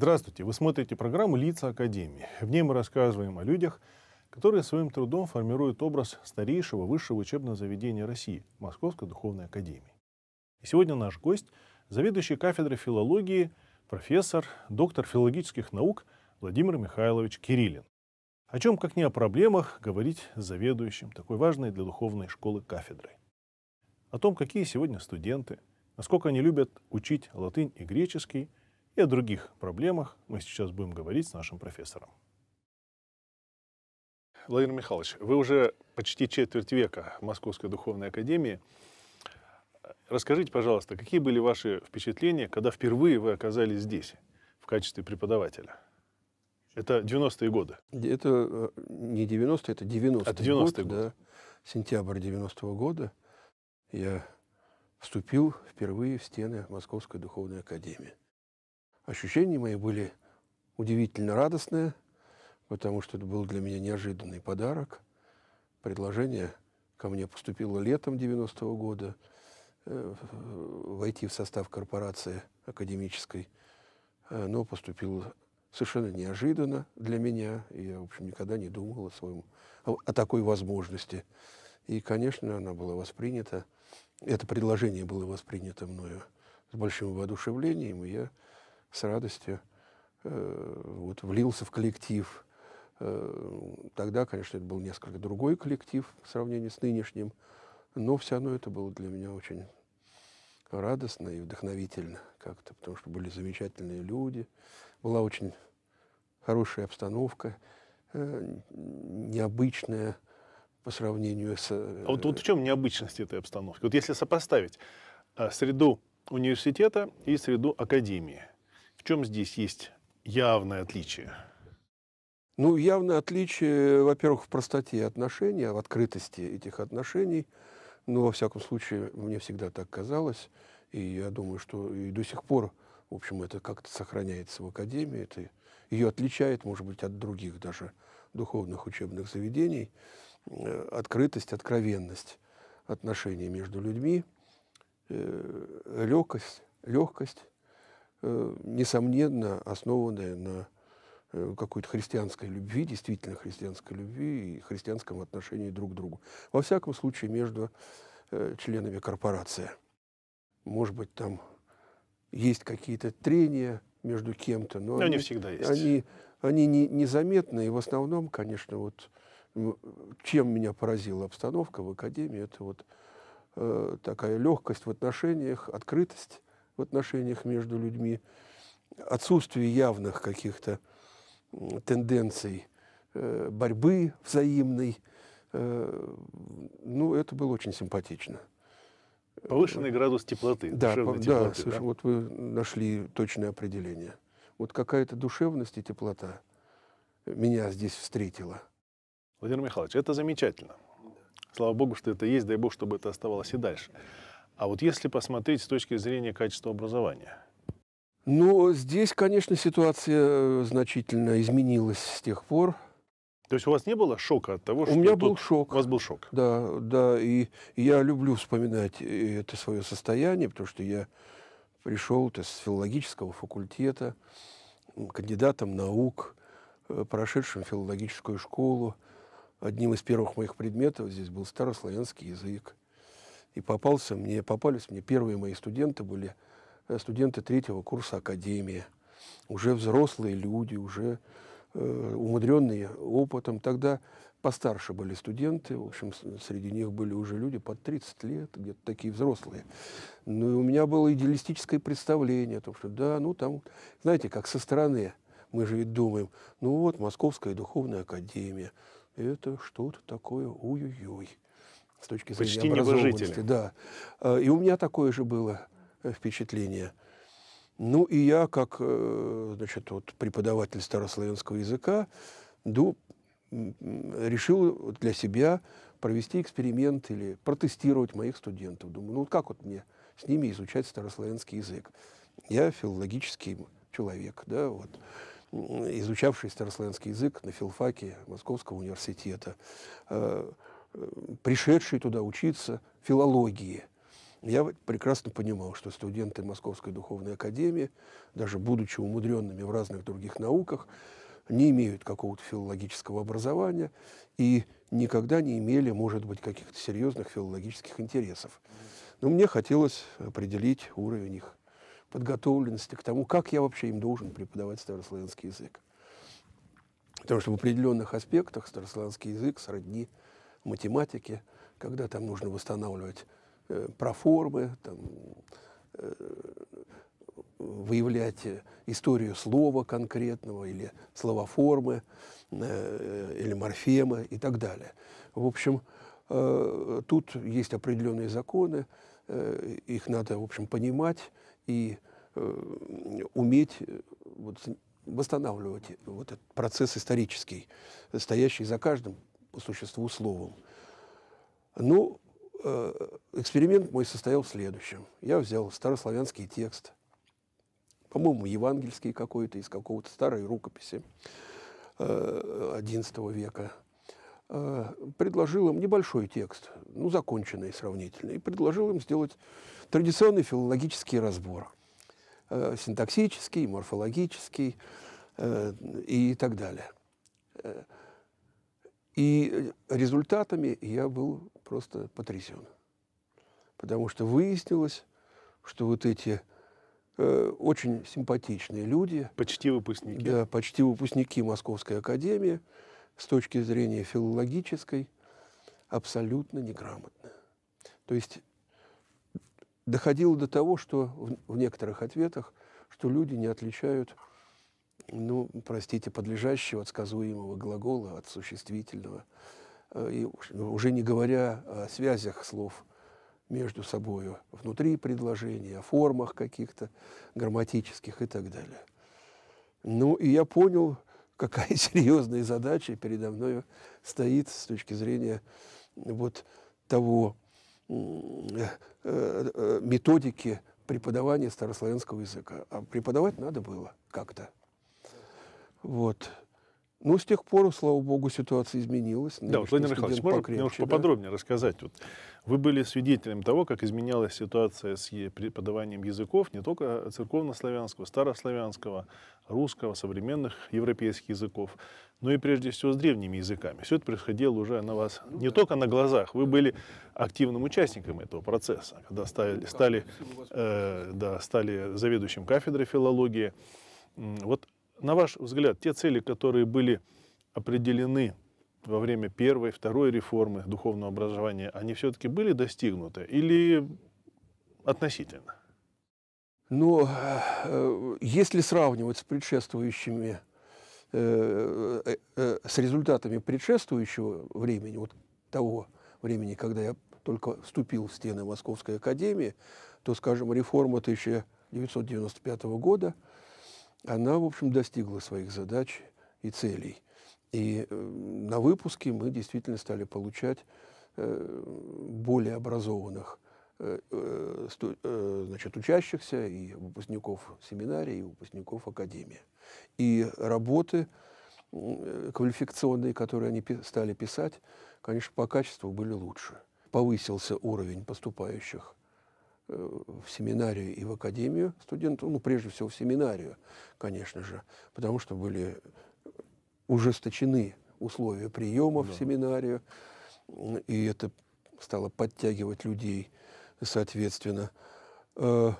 Здравствуйте! Вы смотрите программу «Лица Академии». В ней мы рассказываем о людях, которые своим трудом формируют образ старейшего высшего учебного заведения России – Московской Духовной Академии. И сегодня наш гость – заведующий кафедрой филологии, профессор, доктор филологических наук Владимир Михайлович Кириллин. О чем, как не о проблемах, говорить с заведующим такой важной для духовной школы кафедрой. О том, какие сегодня студенты, насколько они любят учить латынь и греческий – и о других проблемах мы сейчас будем говорить с нашим профессором. Владимир Михайлович, вы уже почти четверть века в Московской Духовной Академии. Расскажите, пожалуйста, какие были ваши впечатления, когда впервые вы оказались здесь в качестве преподавателя? Это 90-е годы. Это э, не 90-е, это 90-е. Это 90 год, год. Да, сентябрь 90-го года я вступил впервые в стены Московской Духовной Академии ощущения мои были удивительно радостные, потому что это был для меня неожиданный подарок. Предложение ко мне поступило летом 90-го года э, войти в состав корпорации академической, э, но поступило совершенно неожиданно для меня. И я, в общем, никогда не думал о, своем, о, о такой возможности. И, конечно, она была воспринята, это предложение было воспринято мною с большим воодушевлением, и я с радостью э, вот, влился в коллектив. Э, тогда, конечно, это был несколько другой коллектив в сравнении с нынешним, но все равно это было для меня очень радостно и вдохновительно как-то, потому что были замечательные люди, была очень хорошая обстановка, э, необычная по сравнению с... а вот, э, вот в чем необычность этой обстановки? Вот если сопоставить э, среду университета и среду академии – в чем здесь есть явное отличие? Ну, явное отличие, во-первых, в простоте отношений, а в открытости этих отношений. Но, ну, во всяком случае, мне всегда так казалось. И я думаю, что и до сих пор, в общем, это как-то сохраняется в Академии. Это ее отличает, может быть, от других даже духовных учебных заведений. Э, открытость, откровенность отношений между людьми, э, легкость, легкость Э, несомненно, основанная на э, какой-то христианской любви, действительно христианской любви и христианском отношении друг к другу. Во всяком случае, между э, членами корпорации. Может быть, там есть какие-то трения между кем-то, но, но они, не всегда есть. Они, они не, незаметны, и в основном, конечно, вот чем меня поразила обстановка в академии, это вот э, такая легкость в отношениях, открытость, в отношениях между людьми, отсутствие явных каких-то тенденций э, борьбы взаимной. Э, ну, это было очень симпатично. Повышенный э, градус теплоты. Да, по, теплоты, да, слушай, да, вот вы нашли точное определение. Вот какая-то душевность и теплота меня здесь встретила. Владимир Михайлович, это замечательно. Слава Богу, что это есть, дай Бог, чтобы это оставалось и дальше. А вот если посмотреть с точки зрения качества образования? Ну, здесь, конечно, ситуация э, значительно изменилась с тех пор. То есть у вас не было шока от того, у что... У меня был шок. У вас был шок. Да, да, и я люблю вспоминать э, это свое состояние, потому что я пришел -то с филологического факультета, кандидатом наук, э, прошедшим филологическую школу. Одним из первых моих предметов здесь был старославянский язык. И попался мне, попались мне первые мои студенты были э, студенты третьего курса академии, уже взрослые люди, уже э, умудренные опытом. Тогда постарше были студенты, в общем, среди них были уже люди под 30 лет, где-то такие взрослые. Ну и у меня было идеалистическое представление о том, что да, ну там, знаете, как со стороны мы же ведь думаем, ну вот, Московская духовная академия, это что-то такое, уй-уй-уй с точки зрения Почти образованности. Да. Э, и у меня такое же было э, впечатление. Ну и я, как э, значит, вот преподаватель старославянского языка, ду, решил для себя провести эксперимент или протестировать моих студентов. Думаю, ну как вот мне с ними изучать старославянский язык? Я филологический человек, да, вот, изучавший старославянский язык на филфаке Московского университета пришедшей туда учиться филологии. Я прекрасно понимал, что студенты Московской духовной академии, даже будучи умудренными в разных других науках, не имеют какого-то филологического образования и никогда не имели, может быть, каких-то серьезных филологических интересов. Но мне хотелось определить уровень их подготовленности к тому, как я вообще им должен преподавать старославянский язык. Потому что в определенных аспектах старославянский язык сродни математики, когда там нужно восстанавливать э, проформы, там, э, выявлять историю слова конкретного или словоформы, э, или морфемы и так далее. В общем, э, тут есть определенные законы, э, их надо, в общем, понимать и э, уметь э, вот, восстанавливать вот этот процесс исторический, э, стоящий за каждым по существу словом. Ну, э, эксперимент мой состоял в следующем. Я взял старославянский текст, по-моему, евангельский какой-то, из какого-то старой рукописи XI э, века, э, предложил им небольшой текст, ну, законченный сравнительно, и предложил им сделать традиционный филологический разбор, синтаксический, морфологический и так далее. И э, результатами я был просто потрясен. Потому что выяснилось, что вот эти э, очень симпатичные люди... Почти выпускники. Да, почти выпускники Московской академии с точки зрения филологической абсолютно неграмотны. То есть доходило до того, что в, в некоторых ответах, что люди не отличают ну, простите, подлежащего отсказуемого глагола, от существительного, э, и ну, уже не говоря о связях слов между собой, внутри предложения, о формах каких-то грамматических и так далее. Ну, и я понял, какая серьезная задача передо мной стоит с точки зрения вот того э, э, методики преподавания старославянского языка. А преподавать надо было как-то. Вот. Ну, с тех пор, слава богу, ситуация изменилась. да, вот, Владимир Михайлович, может, покрепче, может, да? поподробнее рассказать. Вот, вы были свидетелем того, как изменялась ситуация с преподаванием языков, не только церковнославянского, старославянского, русского, современных европейских языков, но и прежде всего с древними языками. Все это происходило уже на вас, ну, не да. только на глазах, вы были активным участником этого процесса, когда стали, ну, стали, э, да, стали заведующим кафедрой филологии. Вот на ваш взгляд, те цели, которые были определены во время первой, второй реформы духовного образования, они все-таки были достигнуты или относительно? Ну, э, если сравнивать с предшествующими, э, э, с результатами предшествующего времени, вот того времени, когда я только вступил в стены Московской академии, то, скажем, реформа 1995 года – она, в общем, достигла своих задач и целей. И э, на выпуске мы действительно стали получать э, более образованных э, значит, учащихся и выпускников семинария, и выпускников академии. И работы квалификационные, которые они стали писать, конечно, по качеству были лучше. Повысился уровень поступающих Э, в семинарию и в академию студентов, ну, прежде всего в семинарию, конечно же, потому что были ужесточены условия приема да. в семинарию, и это стало подтягивать людей, соответственно. Э,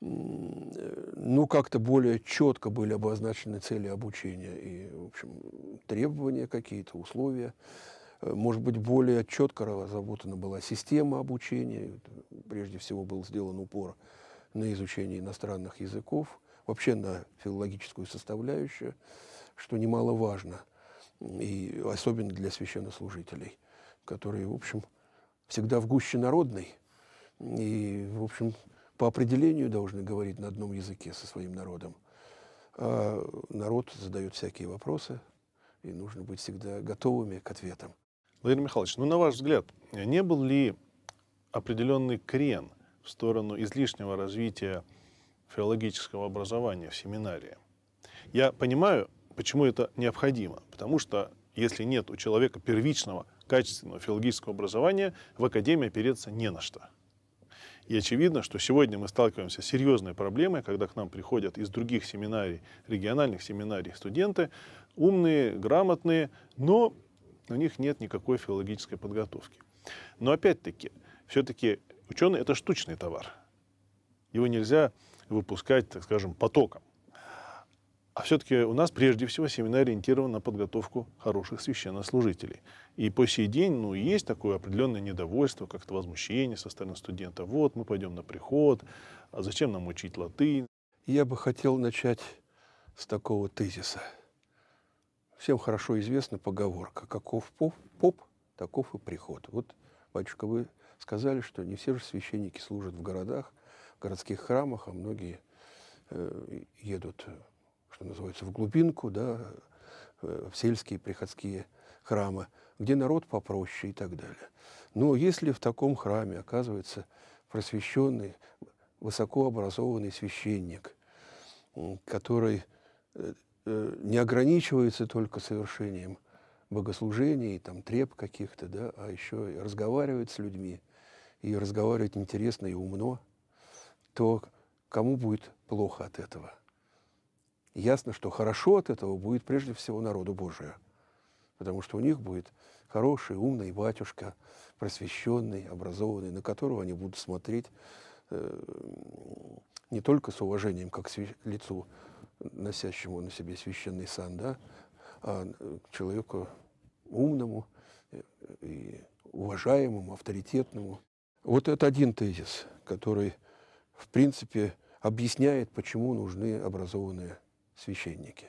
ну, как-то более четко были обозначены цели обучения и, в общем, требования какие-то, условия Э, может быть, более четко разработана была система обучения. Прежде всего был сделан упор на изучение иностранных языков, вообще на филологическую составляющую, что немаловажно, и особенно для священнослужителей, которые, в общем, всегда в гуще народной и, в общем, по определению должны говорить на одном языке со своим народом. А народ задает всякие вопросы, и нужно быть всегда готовыми к ответам. Владимир Михайлович, ну на ваш взгляд, не был ли определенный крен в сторону излишнего развития филологического образования в семинарии? Я понимаю, почему это необходимо, потому что если нет у человека первичного качественного филологического образования, в академии опереться не на что. И очевидно, что сегодня мы сталкиваемся с серьезной проблемой, когда к нам приходят из других семинарий, региональных семинарий студенты, умные, грамотные, но у них нет никакой филологической подготовки. Но опять-таки, все-таки ученый – это штучный товар. Его нельзя выпускать, так скажем, потоком. А все-таки у нас прежде всего семинар ориентирован на подготовку хороших священнослужителей. И по сей день ну, есть такое определенное недовольство, как-то возмущение со стороны студента. Вот, мы пойдем на приход, а зачем нам учить латынь? Я бы хотел начать с такого тезиса – всем хорошо известна поговорка «каков поп, поп таков и приход». Вот, батюшка, вы сказали, что не все же священники служат в городах, в городских храмах, а многие э, едут, что называется, в глубинку, да, э, в сельские приходские храмы, где народ попроще и так далее. Но если в таком храме оказывается просвещенный, высокообразованный священник, который э, Э, не ограничивается только совершением богослужений, там, треп каких-то, да, а еще и разговаривает с людьми, и разговаривает интересно и умно, то кому будет плохо от этого? Ясно, что хорошо от этого будет прежде всего народу Божию, потому что у них будет хороший, умный батюшка, просвещенный, образованный, на которого они будут смотреть э, не только с уважением как к лицу носящему на себе священный сан, да, а человеку умному и уважаемому, авторитетному. Вот это один тезис, который, в принципе, объясняет, почему нужны образованные священники.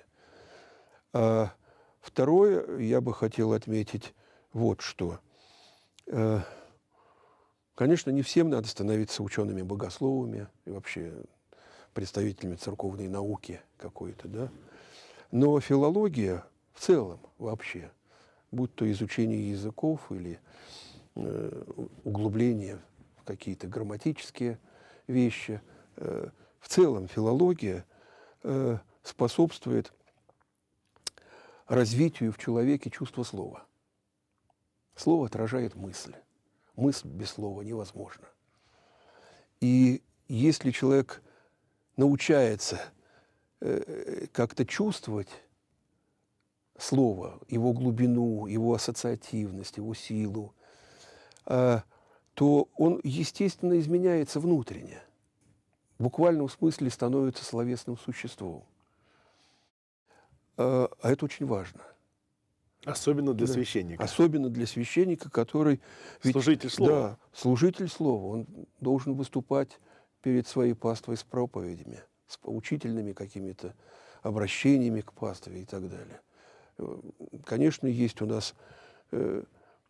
А второе, я бы хотел отметить вот что. Э, конечно, не всем надо становиться учеными-богословами и вообще представителями церковной науки какой-то, да. Но филология в целом вообще, будь то изучение языков или э, углубление в какие-то грамматические вещи, э, в целом филология э, способствует развитию в человеке чувства слова. Слово отражает мысль. Мысль без слова невозможна. И если человек научается э, как-то чувствовать слово, его глубину, его ассоциативность, его силу, э, то он, естественно, изменяется внутренне. В буквальном смысле становится словесным существом. Э, а это очень важно. Особенно для да. священника. Особенно для священника, который... Ведь, служитель слова. Да, служитель слова. Он должен выступать перед своей паствой с проповедями, с поучительными какими-то обращениями к пастве и так далее. Э, конечно, есть у нас, э,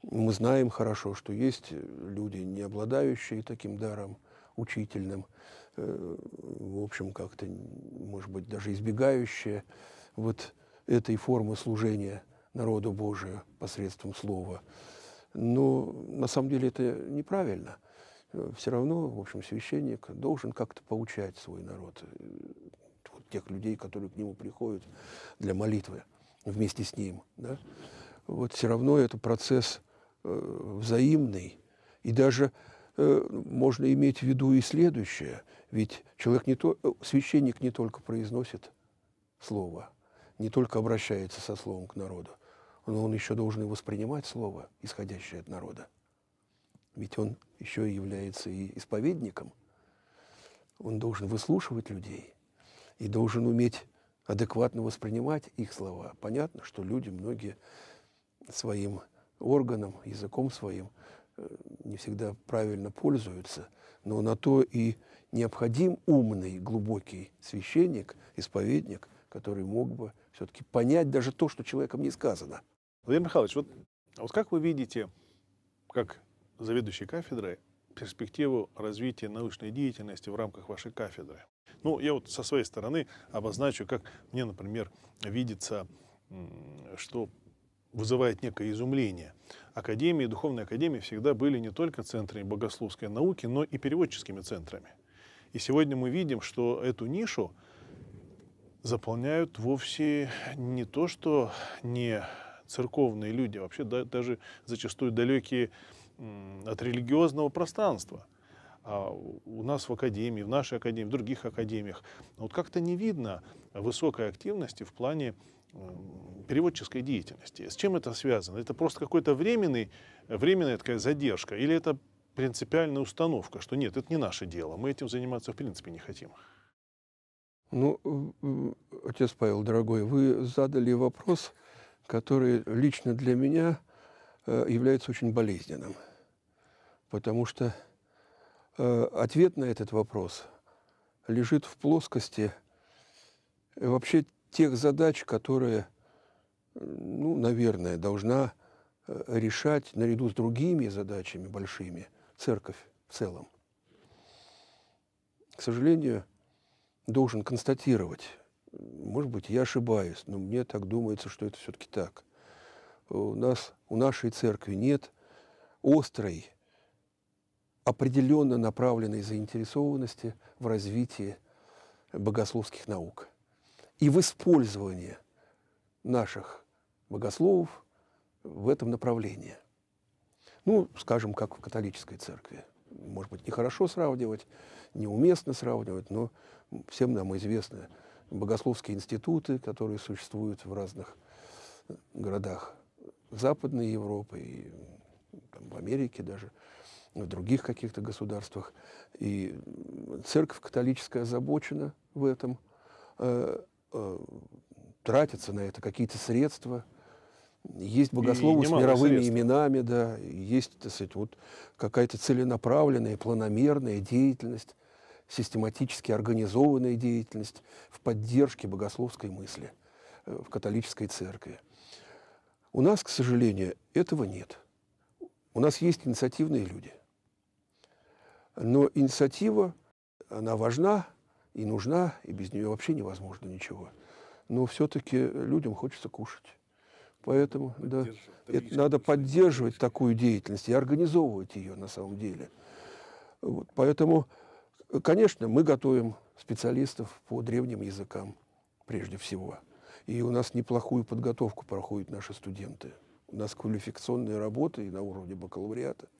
мы знаем хорошо, что есть люди, не обладающие таким даром учительным, э, в общем, как-то, может быть, даже избегающие вот этой формы служения народу Божию посредством слова. Но на самом деле это неправильно – Э, все равно, в общем, священник должен как-то получать свой народ, э, вот тех людей, которые к нему приходят для молитвы вместе с ним. Да? Вот все равно это процесс э, взаимный. И даже э, можно иметь в виду и следующее. Ведь человек не то, э, священник не только произносит слово, не только обращается со словом к народу, но он еще должен воспринимать слово, исходящее от народа ведь он еще и является и исповедником, он должен выслушивать людей и должен уметь адекватно воспринимать их слова. Понятно, что люди многие своим органом, языком своим э, не всегда правильно пользуются, но на то и необходим умный, глубокий священник, исповедник, который мог бы все-таки понять даже то, что человеком не сказано. Владимир Михайлович, вот, а вот как вы видите, как заведующей кафедрой перспективу развития научной деятельности в рамках вашей кафедры? Ну, я вот со своей стороны обозначу, как мне, например, видится, что вызывает некое изумление. Академии, духовные академии всегда были не только центрами богословской науки, но и переводческими центрами. И сегодня мы видим, что эту нишу заполняют вовсе не то, что не церковные люди, а вообще да, даже зачастую далекие от религиозного пространства. А у нас в академии, в нашей академии, в других академиях, ну, вот как-то не видно высокой активности в плане переводческой деятельности. С чем это связано? Это просто какой-то временный, временная такая задержка или это принципиальная установка, что нет, это не наше дело, мы этим заниматься в принципе не хотим? Ну, э, э, отец Павел, дорогой, вы задали вопрос, который лично для меня э, является очень болезненным – потому что э, ответ на этот вопрос лежит в плоскости э, вообще тех задач, которые, ну, наверное, должна э, решать наряду с другими задачами большими церковь в целом. К сожалению, должен констатировать, может быть, я ошибаюсь, но мне так думается, что это все-таки так. У нас, у нашей церкви нет острой определенно направленной заинтересованности в развитии богословских наук и в использовании наших богословов в этом направлении. Ну, скажем, как в католической церкви. Может быть, нехорошо сравнивать, неуместно сравнивать, но всем нам известны богословские институты, которые существуют в разных городах Западной Европы и там, в Америке даже в других каких-то государствах. И церковь католическая озабочена в этом, э, э тратятся на это какие-то средства. Есть богословы с мировыми средств. именами, да, есть, так сказать, вот какая-то целенаправленная, планомерная деятельность, систематически организованная деятельность в поддержке богословской мысли э, в католической церкви. У нас, к сожалению, этого нет. У нас есть инициативные люди. Но инициатива, она важна и нужна, и без нее вообще невозможно ничего. Но все-таки людям хочется кушать. Поэтому да, это, надо поддерживать такую деятельность и организовывать ее на самом деле. Вот, поэтому, конечно, мы готовим специалистов по древним языкам прежде всего. И у нас неплохую подготовку проходят наши студенты. У нас квалификационные работы и на уровне бакалавриата –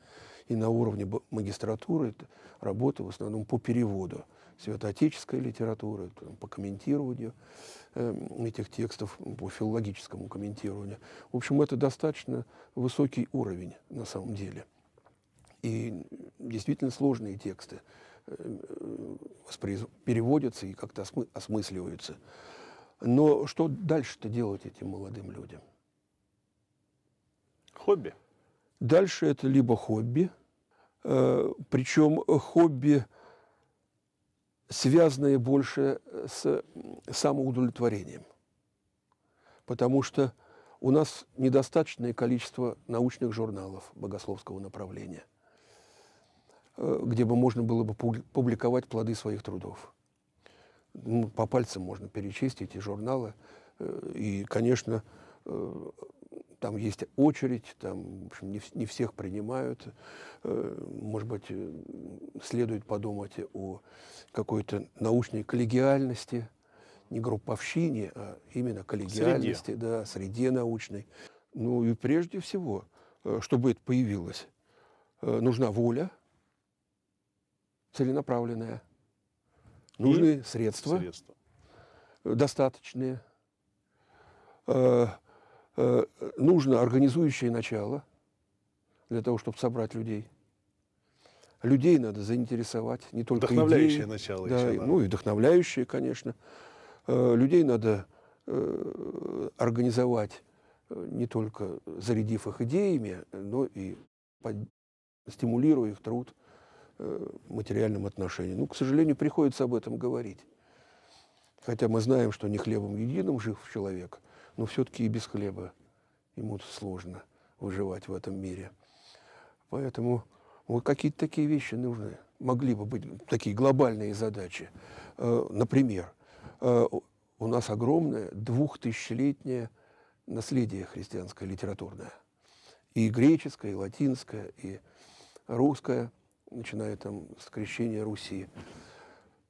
и на уровне магистратуры работы в основном по переводу святоотеческой литературы, по комментированию эм, этих текстов, по филологическому комментированию. В общем, это достаточно высокий уровень на самом деле. И действительно сложные тексты э, переводятся и как-то осмы осмысливаются. Но что дальше-то делать этим молодым людям? Хобби. Дальше это либо хобби, э, причем хобби, связанное больше с самоудовлетворением, потому что у нас недостаточное количество научных журналов богословского направления, э, где бы можно было бы публиковать плоды своих трудов. Ну, по пальцам можно перечесть эти журналы. Э, и, конечно, там есть очередь, там, в общем, не, не всех принимают. Э, может быть, э, следует подумать о какой-то научной коллегиальности, не групповщине, а именно коллегиальности, среде. да, среде научной. Ну и прежде всего, э, чтобы это появилось, нужна воля целенаправленная, нужны средства, средства достаточные – Э, нужно организующее начало для того, чтобы собрать людей. Людей надо заинтересовать, не только Вдохновляющее идеи, начало да, еще, да. Ну и вдохновляющее, конечно. Э, людей надо э, организовать, не только зарядив их идеями, но и стимулируя их труд материальным материальном Ну, к сожалению, приходится об этом говорить. Хотя мы знаем, что не хлебом единым жив человек – но все-таки и без хлеба ему сложно выживать в этом мире. Поэтому вот какие-то такие вещи нужны. Могли бы быть такие глобальные задачи. Э, например, э, у нас огромное двухтысячелетнее наследие христианское литературное. И греческое, и латинское, и русское, начиная там с крещения Руси.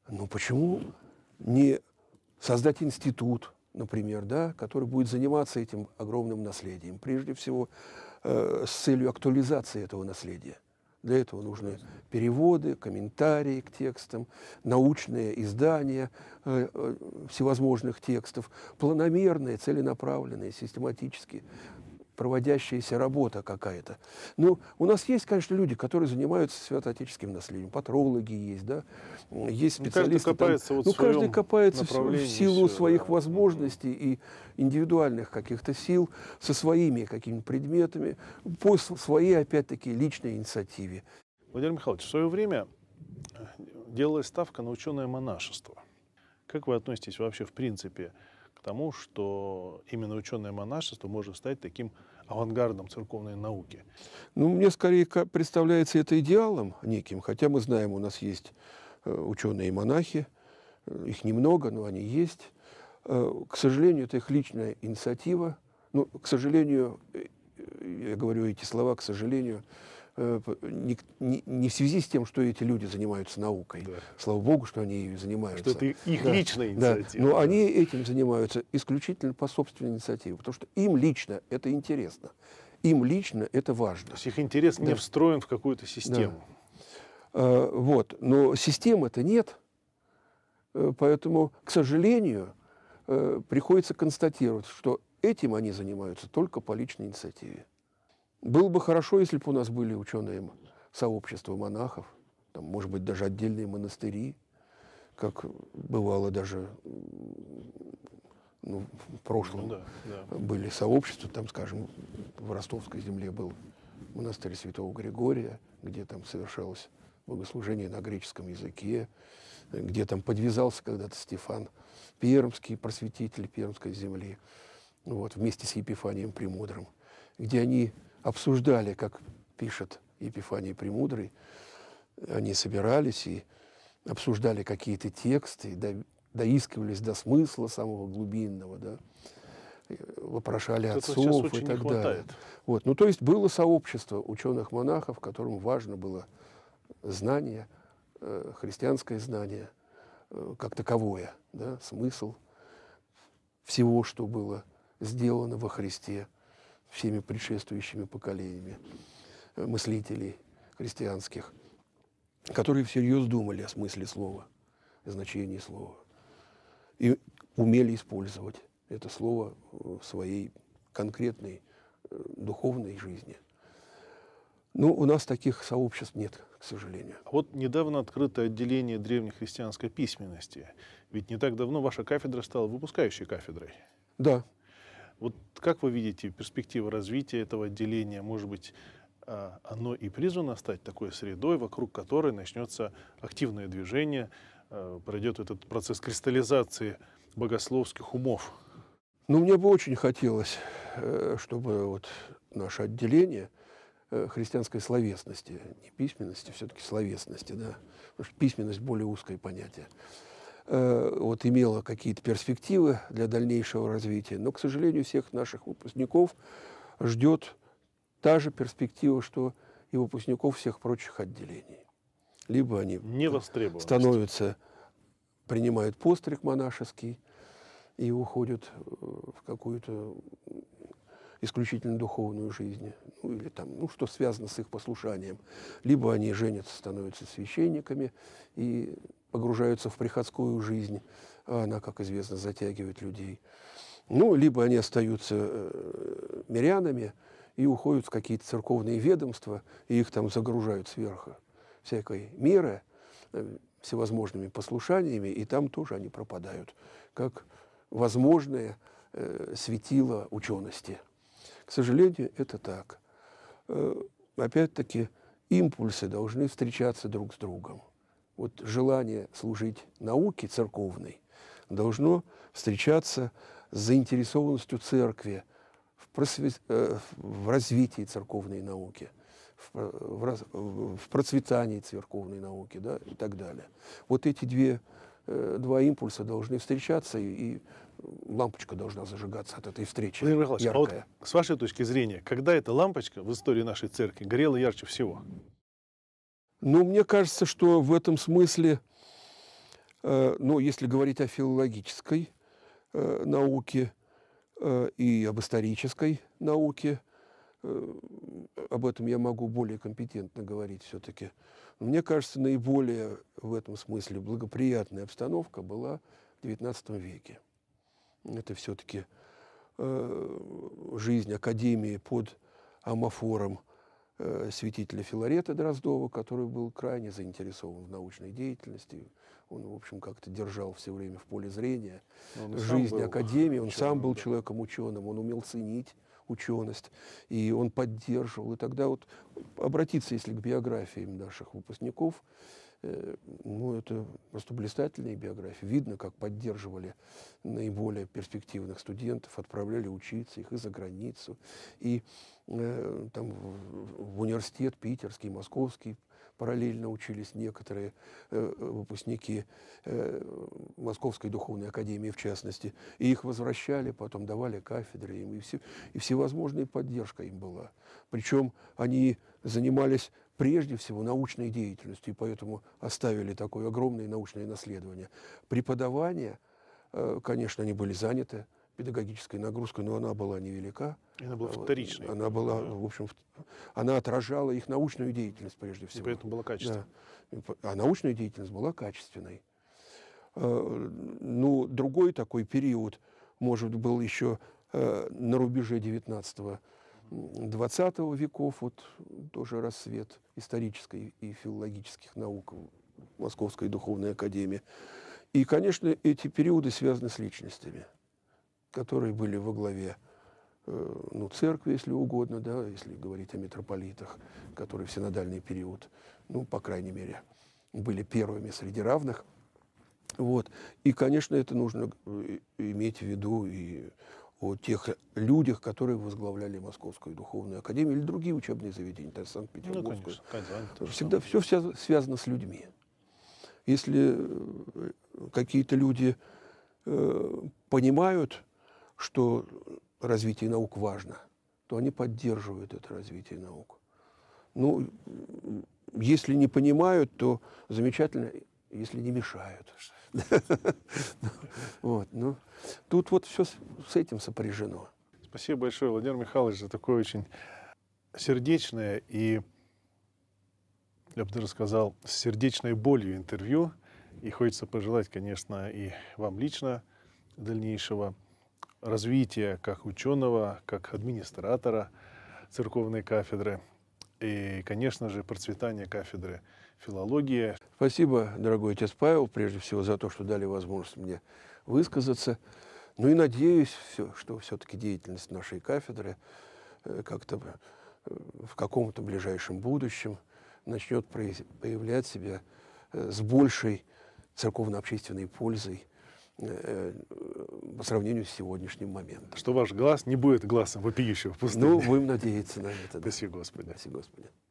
Но почему не создать институт – например, да, который будет заниматься этим огромным наследием, прежде всего э, с целью актуализации этого наследия. Для этого нужны переводы, комментарии к текстам, научные издания э, э, всевозможных текстов, планомерные, целенаправленные, систематические проводящаяся работа какая-то. Ну, у нас есть, конечно, люди, которые занимаются святоотеческим наследием. Патрологи есть, да, есть специалисты. Ну, каждый копается, там, вот ну, каждый копается в, в силу все, своих да. возможностей и индивидуальных каких-то сил, со своими какими-то предметами, по своей, опять-таки, личной инициативе. Владимир Михайлович, в свое время э, делалась ставка на ученое монашество. Как вы относитесь вообще в принципе к тому, что именно ученое монашество может стать таким авангардом церковной науки. Ну, мне скорее представляется это идеалом неким, хотя мы знаем, у нас есть э, ученые и монахи, э, их немного, но они есть. Э, к сожалению, это их личная инициатива. Ну, к сожалению, я говорю эти слова, к сожалению, Э, не, не, не в связи с тем, что эти люди занимаются наукой. Да. Слава богу, что они ее занимаются. Что это их да. личная инициатива. Да. Но они этим занимаются исключительно по собственной инициативе, потому что им лично это интересно. Им лично это важно. То есть их интерес да. не встроен в какую-то систему. Да. А, вот. Но системы-то нет. Э, поэтому, к сожалению, приходится констатировать, что этим они занимаются только по личной инициативе. Было бы хорошо, если бы у нас были ученые сообщества монахов, там, может быть, даже отдельные монастыри, как бывало даже ну, в прошлом ну, да, да. были сообщества, там, скажем, в Ростовской земле был монастырь Святого Григория, где там совершалось богослужение на греческом языке, где там подвязался когда-то Стефан Пермский, просветитель Пермской земли, вот, вместе с Епифанием Премудрым, где они обсуждали, как пишет Епифаний Премудрый, они собирались и обсуждали какие-то тексты, до, доискивались до смысла самого глубинного, да, вопрошали отцов и так далее. Вот. Ну, то есть было сообщество ученых-монахов, которым важно было знание, э, христианское знание э, как таковое, да, смысл всего, что было сделано во Христе – всеми предшествующими поколениями э, мыслителей христианских, которые всерьез думали о смысле слова, о значении слова и умели использовать это слово в своей конкретной э, духовной жизни. Ну, у нас таких сообществ нет, к сожалению. А вот недавно открыто отделение древнехристианской письменности. Ведь не так давно ваша кафедра стала выпускающей кафедрой. Да, вот как вы видите перспективы развития этого отделения? Может быть, а, оно и призвано стать такой средой, вокруг которой начнется активное движение, а, пройдет этот процесс кристаллизации богословских умов? Ну, мне бы очень хотелось, э, чтобы вот наше отделение э, христианской словесности, не письменности, все-таки словесности, да, потому что письменность более узкое понятие, Э, вот, имела какие-то перспективы для дальнейшего развития. Но, к сожалению, всех наших выпускников ждет та же перспектива, что и выпускников всех прочих отделений. Либо они не становятся, принимают постриг монашеский и уходят э, в какую-то исключительно духовную жизнь, ну или там, ну, что связано с их послушанием. Либо они женятся, становятся священниками и погружаются в приходскую жизнь, а она, как известно, затягивает людей. Ну, либо они остаются э, мирянами и уходят в какие-то церковные ведомства, и их там загружают сверху всякой меры, э, всевозможными послушаниями, и там тоже они пропадают, как возможные э, светила учености. К сожалению, это так. Э, опять-таки, импульсы должны встречаться друг с другом вот желание служить науке церковной должно встречаться с заинтересованностью церкви в, просве... Э, в развитии церковной науки, в, раз... в процветании церковной науки да, и так далее. Вот эти две, э, два импульса должны встречаться, и, лампочка должна зажигаться от этой встречи. яркая. а вот с вашей точки зрения, когда эта лампочка в истории нашей церкви горела ярче всего? Но ну, мне кажется, что в этом смысле, э, ну, если говорить о филологической э, науке э, и об исторической науке, э, об этом я могу более компетентно говорить все-таки. Мне кажется, наиболее в этом смысле благоприятная обстановка была в XIX веке. Это все-таки э, жизнь Академии под амофором Э, святителя Филарета Дроздова, который был крайне заинтересован в научной деятельности. Он, в общем, как-то держал все время в поле зрения он жизнь академии. Он сам был человеком ученым, он умел ценить ученость, и он поддерживал. И тогда вот обратиться, если к биографиям наших выпускников, Э, ну, это просто блистательные биографии. Видно, как поддерживали наиболее перспективных студентов, отправляли учиться их и за границу, и э, там в университет питерский, московский параллельно учились некоторые э, выпускники э, Московской духовной академии, в частности, и их возвращали, потом давали кафедры им, и, все, и всевозможная поддержка им была. Причем они занимались прежде всего научной деятельностью, и поэтому оставили такое огромное научное наследование. Преподавание, э, конечно, они были заняты педагогической нагрузкой, но она была невелика. Она была вторичной. Она была, да. в общем, она отражала их научную деятельность прежде всего. И поэтому была качественная. Да. А научная деятельность была качественной. Э, ну, другой такой период, может, был еще э, на рубеже 19 XX веков, вот тоже рассвет исторической и филологических наук в Московской духовной академии. И, конечно, эти периоды связаны с личностями, которые были во главе э, ну, церкви, если угодно, да, если говорить о митрополитах, которые в синодальный период, ну, по крайней мере, были первыми среди равных. Вот. И, конечно, это нужно э, иметь в виду и о тех людях, которые возглавляли Московскую духовную академию или другие учебные заведения, даже Санкт-Петербургскую. Ну, конечно, Всегда все, связано с людьми. Если э, какие-то люди э, понимают, что развитие наук важно, то они поддерживают это развитие наук. Ну, если не понимают, то замечательно, если не мешают. Вот, ну, тут вот все с этим сопряжено. Спасибо большое, Владимир Михайлович, за такое очень сердечное и, я бы даже сказал, с сердечной болью интервью. И хочется пожелать, конечно, и вам лично дальнейшего развития как ученого, как администратора церковной кафедры и, конечно же, процветания кафедры филология. Спасибо, дорогой отец Павел, прежде всего за то, что дали возможность мне высказаться. Ну и надеюсь, что все-таки деятельность нашей кафедры э, как-то э, в каком-то ближайшем будущем начнет появлять себя э, с большей церковно-общественной пользой по сравнению с сегодняшним моментом. Что ваш глаз не будет глазом вопиющего пустыни. Ну, будем надеяться на это. Да. Спасибо, Господи. Спасибо, Господи.